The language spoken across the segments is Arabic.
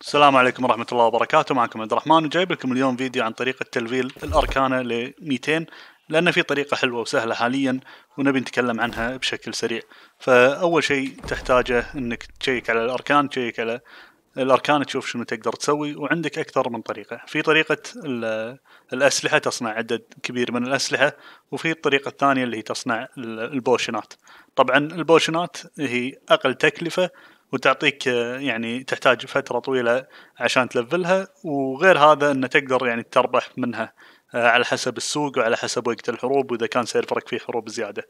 السلام عليكم ورحمة الله وبركاته معكم عبد الرحمن وجايب لكم اليوم فيديو عن طريقة تلفيل الأركانة ل 200 لأن في طريقة حلوة وسهلة حاليا ونبي نتكلم عنها بشكل سريع فأول شيء تحتاجه أنك تشيك على الأركان تشيك على الأركان تشوف شنو تقدر تسوي وعندك أكثر من طريقة في طريقة الأسلحة تصنع عدد كبير من الأسلحة وفي الطريقة الثانية اللي هي تصنع البوشنات طبعا البوشنات هي أقل تكلفة وتعطيك آه، يعني تحتاج فتره طويله عشان تلفلها وغير هذا انه تقدر يعني تربح منها آه، على حسب السوق وعلى حسب وقت الحروب واذا كان سيرفرك فيه حروب زياده.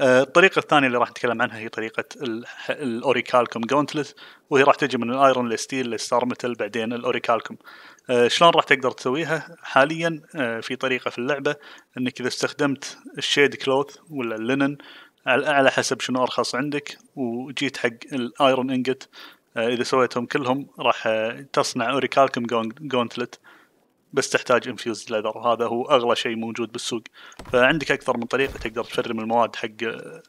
آه، الطريقه الثانيه اللي راح نتكلم عنها هي طريقه الاوريكالكم جونتلت وهي راح تجي من الايرون لستيل للستار متل بعدين الاوريكالكم. شلون راح تقدر تسويها؟ حاليا في طريقه في اللعبه انك اذا استخدمت الشيد كلوث ولا اللينن على حسب شنو ارخص عندك وجيت حق الايرون انجت آه، اذا سويتهم كلهم راح آه، تصنع اوريكالكم جونتلت بس تحتاج انفيوز ليذر وهذا هو اغلى شيء موجود بالسوق فعندك اكثر من طريقه تقدر تفرم المواد حق آه،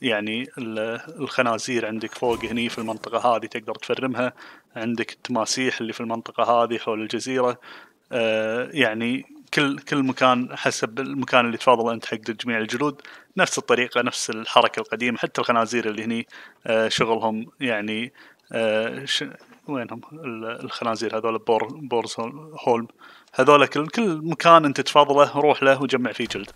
يعني الخنازير عندك فوق هني في المنطقة هذه تقدر تفرمها عندك التماسيح اللي في المنطقة هذه حول الجزيرة يعني كل كل مكان حسب المكان اللي تفاضل انت حق جميع الجلود نفس الطريقه نفس الحركه القديمه حتى الخنازير اللي هني آه، شغلهم يعني آه، ش... وينهم الخنازير هذول بور بورز هولم هذول كل كل مكان انت تفاضله روح له وجمع فيه جلد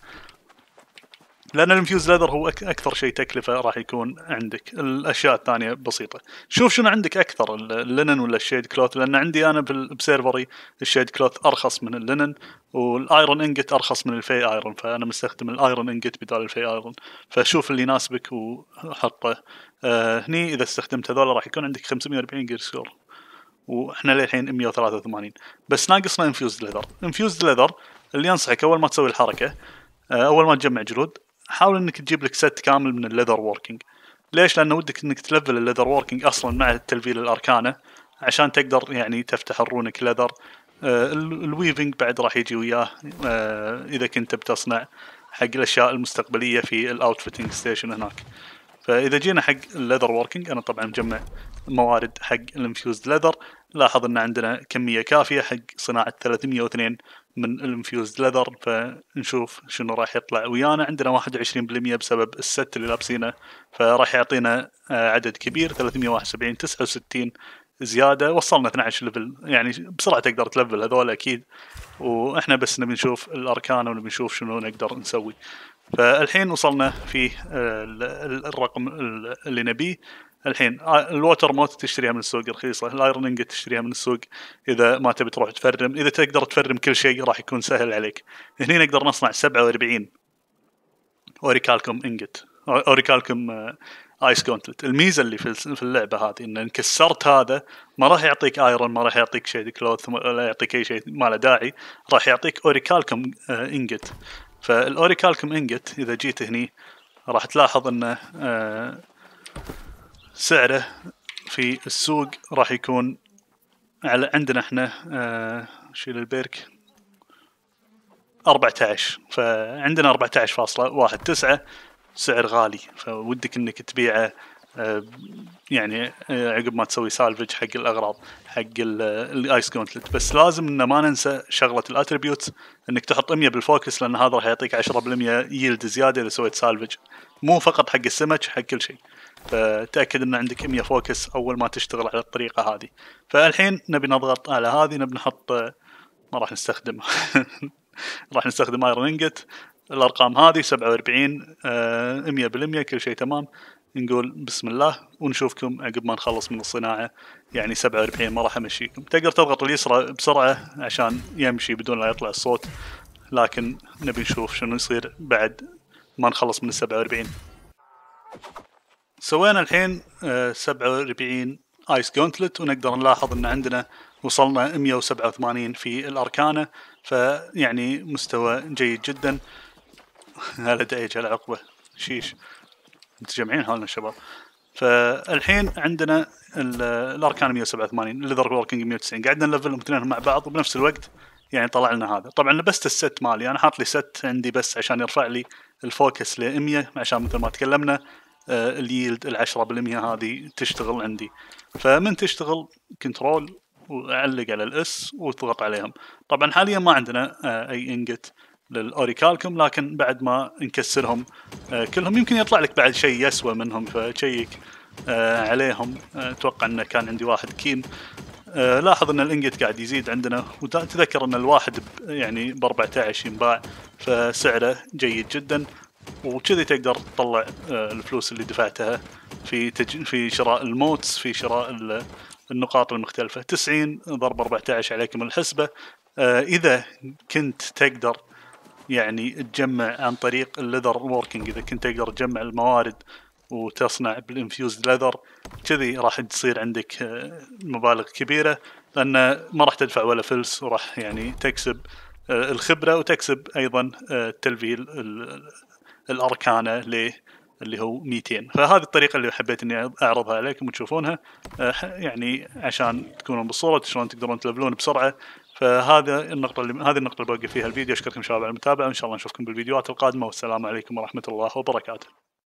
لان الانفيوز ليذر هو اكثر شيء تكلفه راح يكون عندك الاشياء الثانيه بسيطه شوف شنو عندك اكثر اللينن ولا الشيد كلوث لان عندي انا بسيرفري الشيد كلوث ارخص من اللينن والايرون انجت ارخص من الفي ايرون فانا مستخدم الايرون انجت بدال الفي ايرون فشوف اللي يناسبك وحطه آه هني اذا استخدمت هذول راح يكون عندك 540 جير سكور واحنا للحين 183 بس ناقصنا انفيوز ليذر انفيوز ليذر اللي انصحك اول ما تسوي الحركه آه، اول ما تجمع جلود حاول انك تجيب لك ست كامل من الليذر ووركينج ليش؟ لانه ودك انك تلفل الليذر ووركينج اصلا مع التلفيل الاركانه عشان تقدر يعني تفتح الرونك ليذر آه الويفنج بعد راح يجي وياه آه اذا كنت بتصنع حق الاشياء المستقبليه في الاوتفيتنج ستيشن هناك فاذا جينا حق الليذر ووركينج انا طبعا مجمع موارد حق الانفيوزد ليذر لاحظ ان عندنا كميه كافيه حق صناعه 302 من الانفيوزد ليذر فنشوف شنو راح يطلع ويانا عندنا 21% بسبب الست اللي لابسينه فراح يعطينا آه، عدد كبير 371 69 زياده وصلنا 12 ليفل يعني بسرعه تقدر تلفل هذول اكيد واحنا بس نبي نشوف الاركان ونبي نشوف شنو نقدر نسوي فالحين وصلنا في آه، الرقم اللي نبيه الحين آه، الووتر موت تشتريها من السوق رخيصه الايرونينج تشتريها من السوق اذا ما تبي تروح تفرم اذا تقدر تفرم كل شيء راح يكون سهل عليك هنا نقدر نصنع 47 اوريكالكم انجت اوريكالكم آه، ايس جونتلت الميزه اللي في اللعبه هذه ان كسرت هذا ما راح يعطيك ايرون ما راح يعطيك شيء كلوث ولا يعطيك اي شيء ما له داعي راح يعطيك اوريكالكم آه، انجت فالاوريكالكم انجت اذا جيت هني راح تلاحظ انه سعره في السوق راح يكون على عندنا احنا آه شيل البيرك 14 فعندنا 14.19 سعر غالي فودك انك تبيعه آه يعني آه عقب ما تسوي سالفج حق الاغراض حق الايس آه، جونتلت بس لازم ان ما ننسى شغله الاتربيوتس انك تحط 100 بالفوكس لان هذا راح يعطيك 10% يلد زياده اذا سويت سالفج مو فقط حق السمك حق كل شيء فتاكد ان عندك 100 فوكس اول ما تشتغل على الطريقه هذه فالحين نبي نضغط على هذه نبي نحط ما راح نستخدم راح نستخدم ايرون انجت الارقام هذه 47 100% آه، كل شيء تمام نقول بسم الله ونشوفكم عقب ما نخلص من الصناعه يعني 47 ما راح امشيكم تقدر تضغط اليسرى بسرعه عشان يمشي بدون لا يطلع الصوت لكن نبي نشوف شنو يصير بعد ما نخلص من ال 47 سوينا الحين 47 آه، ايس جونتلت ونقدر نلاحظ ان عندنا وصلنا 187 في الاركانه فيعني مستوى جيد جدا هذا دايج على عقبه شيش متجمعين حولنا الشباب فالحين عندنا الاركان 187 الليذر وركينج 190 قعدنا نلفلهم اثنينهم مع بعض وبنفس الوقت يعني طلع لنا هذا طبعا لبست الست مالي انا حاط لي ست عندي بس عشان يرفع لي الفوكس ل 100 عشان مثل ما تكلمنا اليلد ال 10% هذه تشتغل عندي فمن تشتغل كنترول وأعلق على الاس واضغط عليهم طبعا حاليا ما عندنا آه، اي انجت للاوريكالكم لكن بعد ما نكسرهم آه، كلهم يمكن يطلع لك بعد شيء يسوى منهم فشيك آه، عليهم اتوقع انه كان عندي واحد كيم لاحظ ان الانجت قاعد يزيد عندنا وتذكر ان الواحد يعني ب 14 ينباع فسعره جيد جدا وكذي تقدر تطلع آه، الفلوس اللي دفعتها في تج... في شراء الموتس في شراء النقاط المختلفة 90 ضرب 14 عليكم الحسبة آه، إذا كنت تقدر يعني تجمع عن طريق الليذر ووركينج إذا كنت تقدر تجمع الموارد وتصنع بالانفيوزد ليذر كذي راح تصير عندك آه، مبالغ كبيرة لأن ما راح تدفع ولا فلس وراح يعني تكسب الخبرة وتكسب أيضا تلفيل الاركانا ل اللي هو 200 فهذه الطريقه اللي حبيت اني اعرضها عليكم وتشوفونها يعني عشان تكونون بالصوره شلون تقدرون تلفلون بسرعه فهذا النقطة اللي هذه النقطة اللي باقي فيها الفيديو، اشكركم شباب على المتابعة وان شاء الله نشوفكم بالفيديوهات القادمة والسلام عليكم ورحمة الله وبركاته.